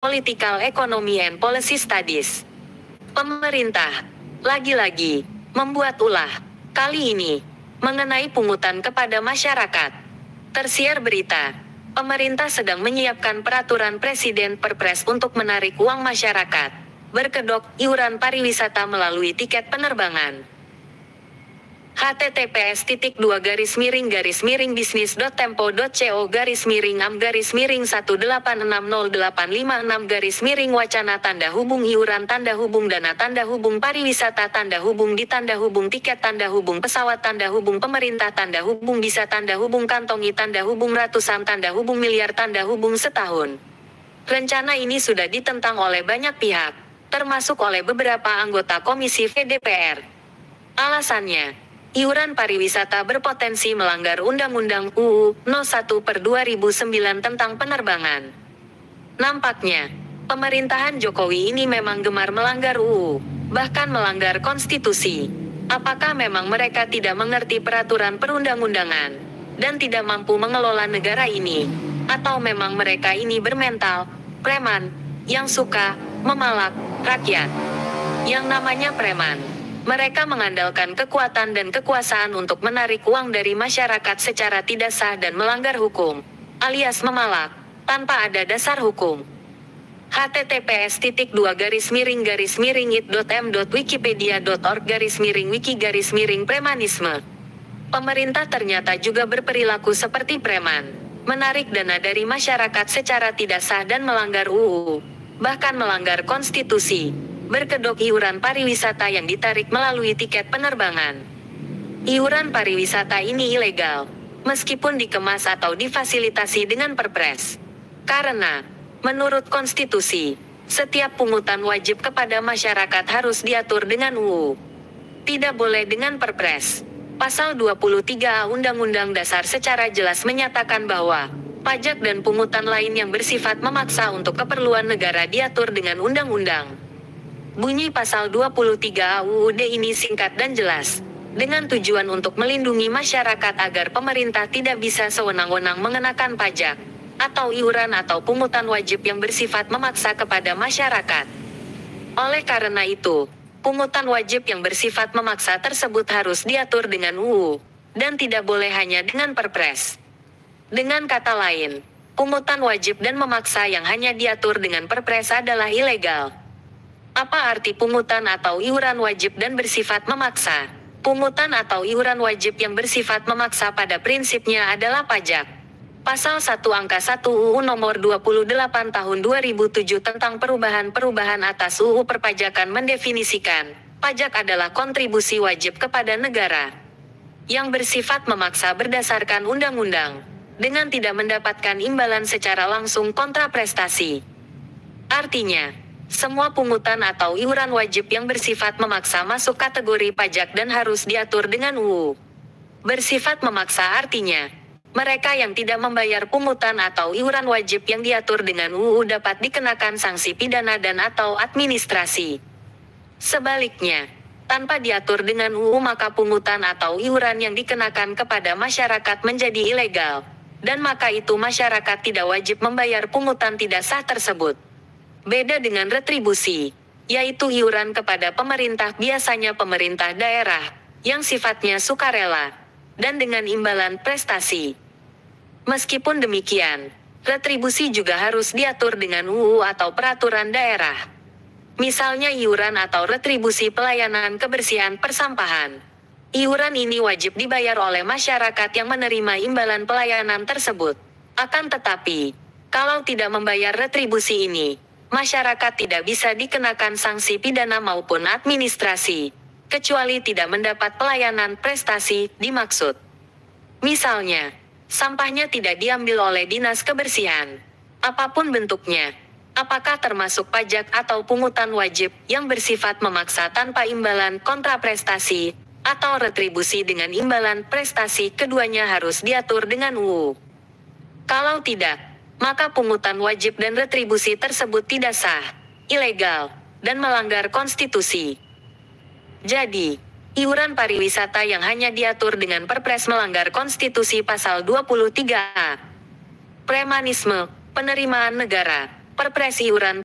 Political Economy and Policy Studies. Pemerintah, lagi-lagi, membuat ulah, kali ini, mengenai pungutan kepada masyarakat. Tersiar berita, pemerintah sedang menyiapkan peraturan Presiden Perpres untuk menarik uang masyarakat, berkedok iuran pariwisata melalui tiket penerbangan https titik dua garis miring garis miring bisnis dot tempo dot co garis miring am garis miring satu delapan enam nol delapan lima enam garis miring wacana tanda hubung iuran tanda hubung dana tanda hubung pariwisata tanda hubung di tanda hubung tiket tanda hubung pesawat tanda hubung pemerintah tanda hubung bisa tanda hubung kantongi tanda hubung ratusan tanda hubung miliar tanda hubung setahun. Rencana ini sudah ditentang oleh banyak pihak, termasuk oleh beberapa anggota Komisi VDPR. Alasannya, iuran pariwisata berpotensi melanggar Undang-Undang UU No 1 per 2009 tentang penerbangan. Nampaknya, pemerintahan Jokowi ini memang gemar melanggar UU, bahkan melanggar konstitusi. Apakah memang mereka tidak mengerti peraturan perundang-undangan dan tidak mampu mengelola negara ini? Atau memang mereka ini bermental, preman, yang suka memalak rakyat? Yang namanya preman mereka mengandalkan kekuatan dan kekuasaan untuk menarik uang dari masyarakat secara tidak sah dan melanggar hukum, alias memalak, tanpa ada dasar hukum. https titik dua garis miring garis miring it.m.wikipedia.org garis miring wiki garis miring premanisme. Pemerintah ternyata juga berperilaku seperti preman, menarik dana dari masyarakat secara tidak sah dan melanggar UU, bahkan melanggar konstitusi berkedok iuran pariwisata yang ditarik melalui tiket penerbangan. Iuran pariwisata ini ilegal, meskipun dikemas atau difasilitasi dengan perpres. Karena, menurut konstitusi, setiap pungutan wajib kepada masyarakat harus diatur dengan UU. Tidak boleh dengan perpres. Pasal 23 Undang-Undang Dasar secara jelas menyatakan bahwa pajak dan pungutan lain yang bersifat memaksa untuk keperluan negara diatur dengan undang-undang. Bunyi pasal 23 AUUD ini singkat dan jelas, dengan tujuan untuk melindungi masyarakat agar pemerintah tidak bisa sewenang-wenang mengenakan pajak atau iuran atau pungutan wajib yang bersifat memaksa kepada masyarakat. Oleh karena itu, pungutan wajib yang bersifat memaksa tersebut harus diatur dengan UU dan tidak boleh hanya dengan perpres. Dengan kata lain, pungutan wajib dan memaksa yang hanya diatur dengan perpres adalah ilegal. Apa arti pungutan atau iuran wajib dan bersifat memaksa? Pungutan atau iuran wajib yang bersifat memaksa pada prinsipnya adalah pajak. Pasal 1 angka 1 UU nomor 28 tahun 2007 tentang perubahan-perubahan atas UU perpajakan mendefinisikan, pajak adalah kontribusi wajib kepada negara yang bersifat memaksa berdasarkan undang-undang dengan tidak mendapatkan imbalan secara langsung kontraprestasi Artinya, semua pungutan atau iuran wajib yang bersifat memaksa masuk kategori pajak dan harus diatur dengan UU. Bersifat memaksa artinya, mereka yang tidak membayar pungutan atau iuran wajib yang diatur dengan UU dapat dikenakan sanksi pidana dan atau administrasi. Sebaliknya, tanpa diatur dengan UU maka pungutan atau iuran yang dikenakan kepada masyarakat menjadi ilegal. Dan maka itu masyarakat tidak wajib membayar pungutan tidak sah tersebut. Beda dengan retribusi, yaitu iuran kepada pemerintah biasanya pemerintah daerah, yang sifatnya sukarela, dan dengan imbalan prestasi. Meskipun demikian, retribusi juga harus diatur dengan UU atau peraturan daerah. Misalnya iuran atau retribusi pelayanan kebersihan persampahan. Iuran ini wajib dibayar oleh masyarakat yang menerima imbalan pelayanan tersebut. Akan tetapi, kalau tidak membayar retribusi ini, masyarakat tidak bisa dikenakan sanksi pidana maupun administrasi, kecuali tidak mendapat pelayanan prestasi dimaksud. Misalnya, sampahnya tidak diambil oleh dinas kebersihan. Apapun bentuknya, apakah termasuk pajak atau pungutan wajib yang bersifat memaksa tanpa imbalan kontraprestasi, atau retribusi dengan imbalan prestasi keduanya harus diatur dengan UU. Kalau tidak, maka pungutan wajib dan retribusi tersebut tidak sah, ilegal, dan melanggar konstitusi. Jadi, iuran pariwisata yang hanya diatur dengan perpres melanggar konstitusi pasal 23A. Premanisme, penerimaan negara, perpres iuran